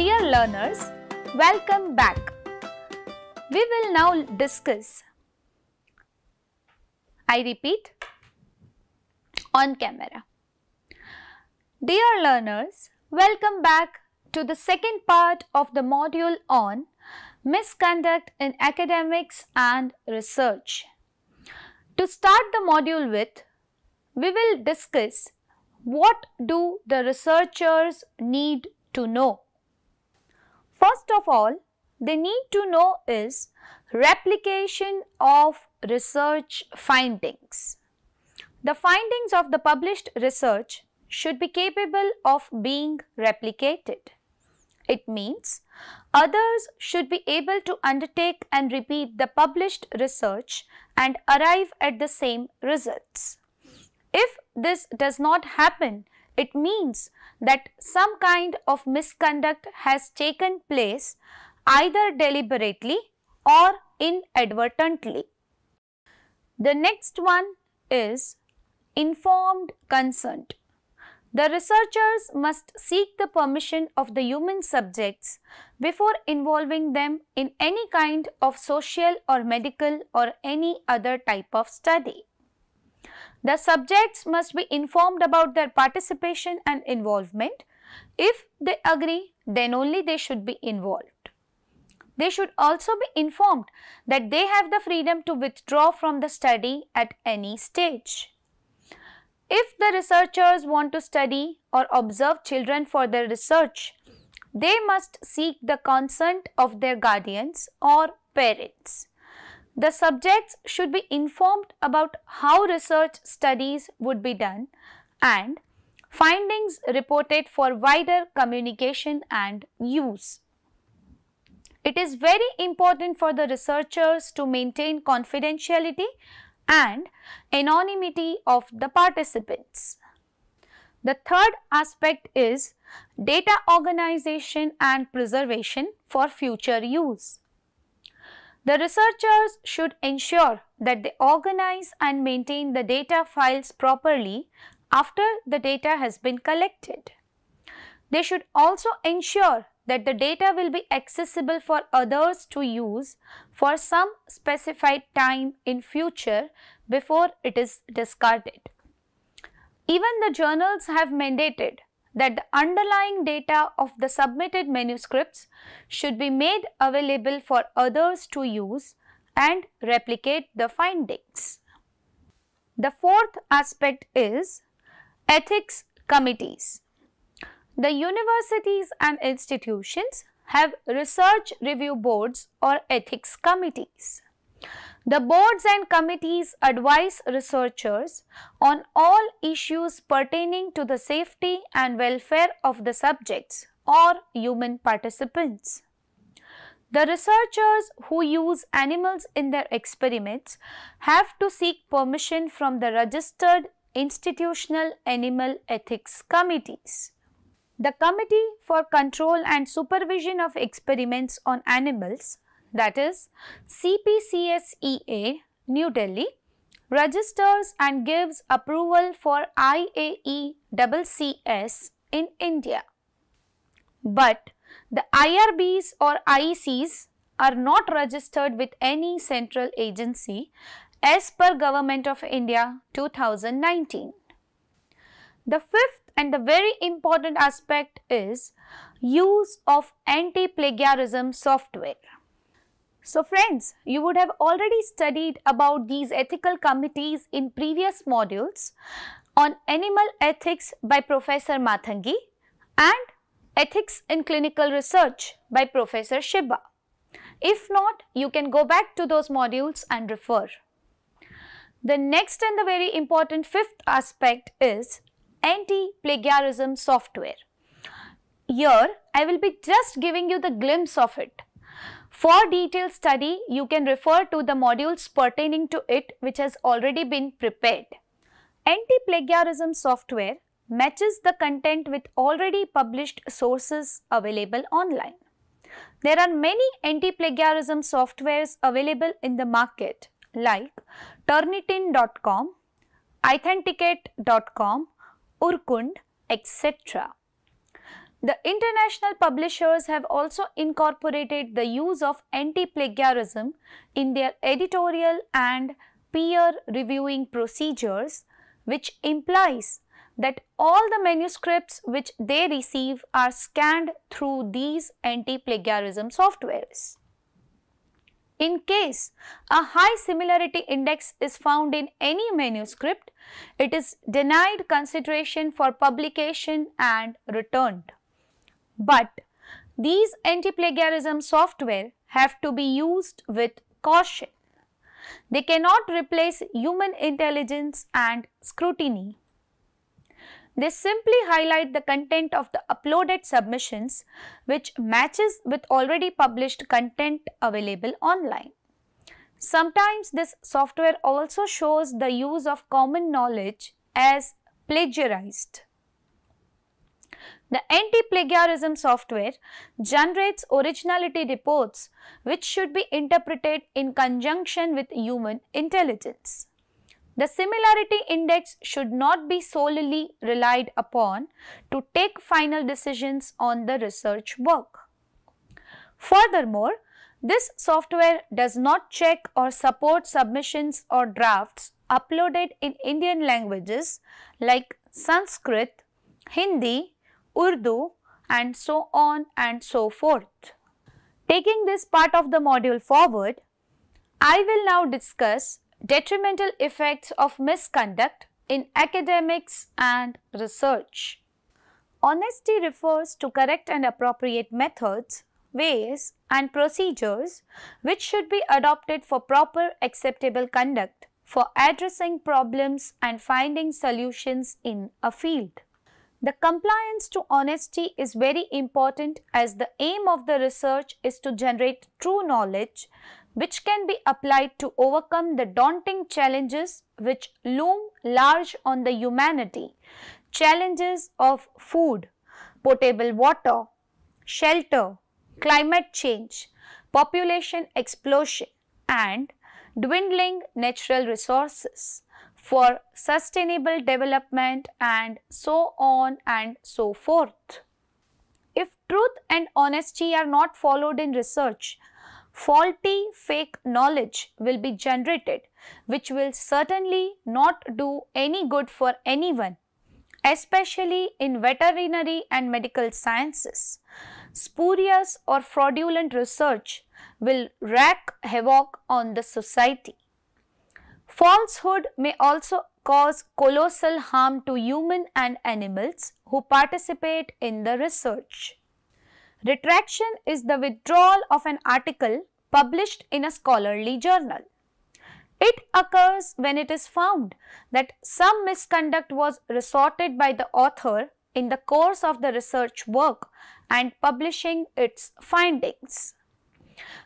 Dear learners, welcome back. We will now discuss, I repeat, on camera. Dear learners, welcome back to the second part of the module on misconduct in academics and research. To start the module with, we will discuss what do the researchers need to know. First of all, they need to know is replication of research findings. The findings of the published research should be capable of being replicated. It means others should be able to undertake and repeat the published research and arrive at the same results. If this does not happen, it means that some kind of misconduct has taken place either deliberately or inadvertently. The next one is informed consent. The researchers must seek the permission of the human subjects before involving them in any kind of social or medical or any other type of study. The subjects must be informed about their participation and involvement. If they agree, then only they should be involved. They should also be informed that they have the freedom to withdraw from the study at any stage. If the researchers want to study or observe children for their research, they must seek the consent of their guardians or parents. The subjects should be informed about how research studies would be done and findings reported for wider communication and use. It is very important for the researchers to maintain confidentiality and anonymity of the participants. The third aspect is data organization and preservation for future use. The researchers should ensure that they organize and maintain the data files properly after the data has been collected. They should also ensure that the data will be accessible for others to use for some specified time in future before it is discarded. Even the journals have mandated that the underlying data of the submitted manuscripts should be made available for others to use and replicate the findings. The fourth aspect is ethics committees. The universities and institutions have research review boards or ethics committees. The boards and committees advise researchers on all issues pertaining to the safety and welfare of the subjects or human participants. The researchers who use animals in their experiments have to seek permission from the registered institutional animal ethics committees. The Committee for Control and Supervision of Experiments on Animals that is CPCSEA New Delhi registers and gives approval for IAECCS in India. But the IRBs or IECs are not registered with any central agency as per Government of India 2019. The fifth and the very important aspect is use of anti-plagiarism software. So friends, you would have already studied about these ethical committees in previous modules on animal ethics by Professor Mathangi and ethics in clinical research by Professor Shiba. If not, you can go back to those modules and refer. The next and the very important fifth aspect is anti-plagiarism software. Here, I will be just giving you the glimpse of it for detailed study, you can refer to the modules pertaining to it which has already been prepared. Anti-plagiarism software matches the content with already published sources available online. There are many anti-plagiarism softwares available in the market like Turnitin.com, Authenticate.com, Urkund, etc. The international publishers have also incorporated the use of anti-plagiarism in their editorial and peer reviewing procedures which implies that all the manuscripts which they receive are scanned through these anti-plagiarism softwares. In case a high similarity index is found in any manuscript, it is denied consideration for publication and returned. But these anti-plagiarism software have to be used with caution. They cannot replace human intelligence and scrutiny. They simply highlight the content of the uploaded submissions which matches with already published content available online. Sometimes this software also shows the use of common knowledge as plagiarized. The anti-plagiarism software generates originality reports which should be interpreted in conjunction with human intelligence. The similarity index should not be solely relied upon to take final decisions on the research work. Furthermore, this software does not check or support submissions or drafts uploaded in Indian languages like Sanskrit, Hindi, Urdu and so on and so forth. Taking this part of the module forward, I will now discuss detrimental effects of misconduct in academics and research. Honesty refers to correct and appropriate methods, ways and procedures which should be adopted for proper acceptable conduct for addressing problems and finding solutions in a field. The compliance to honesty is very important as the aim of the research is to generate true knowledge which can be applied to overcome the daunting challenges which loom large on the humanity. Challenges of food, potable water, shelter, climate change, population explosion and dwindling natural resources for sustainable development and so on and so forth. If truth and honesty are not followed in research, faulty fake knowledge will be generated which will certainly not do any good for anyone especially in veterinary and medical sciences. Spurious or fraudulent research will wreak havoc on the society. Falsehood may also cause colossal harm to human and animals who participate in the research. Retraction is the withdrawal of an article published in a scholarly journal. It occurs when it is found that some misconduct was resorted by the author in the course of the research work and publishing its findings.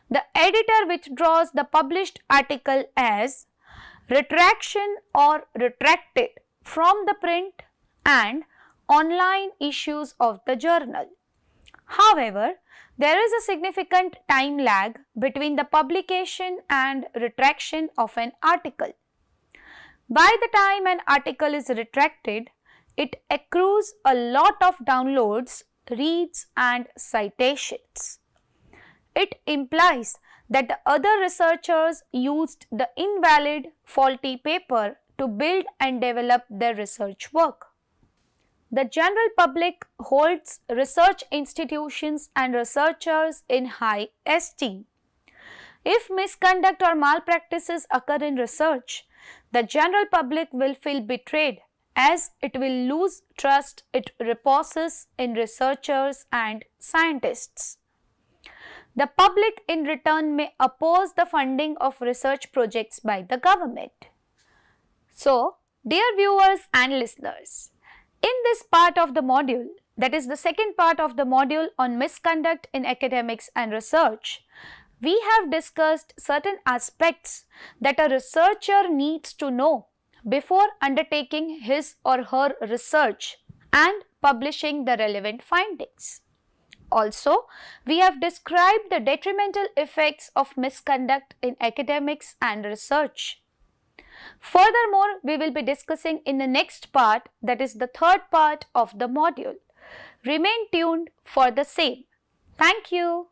The editor withdraws the published article as retraction or retracted from the print and online issues of the journal. However, there is a significant time lag between the publication and retraction of an article. By the time an article is retracted, it accrues a lot of downloads, reads and citations. It implies that the other researchers used the invalid, faulty paper to build and develop their research work. The general public holds research institutions and researchers in high esteem. If misconduct or malpractices occur in research, the general public will feel betrayed as it will lose trust it reposes in researchers and scientists. The public in return may oppose the funding of research projects by the government. So, dear viewers and listeners, in this part of the module, that is the second part of the module on misconduct in academics and research, we have discussed certain aspects that a researcher needs to know before undertaking his or her research and publishing the relevant findings. Also, we have described the detrimental effects of misconduct in academics and research. Furthermore, we will be discussing in the next part that is the third part of the module. Remain tuned for the same. Thank you.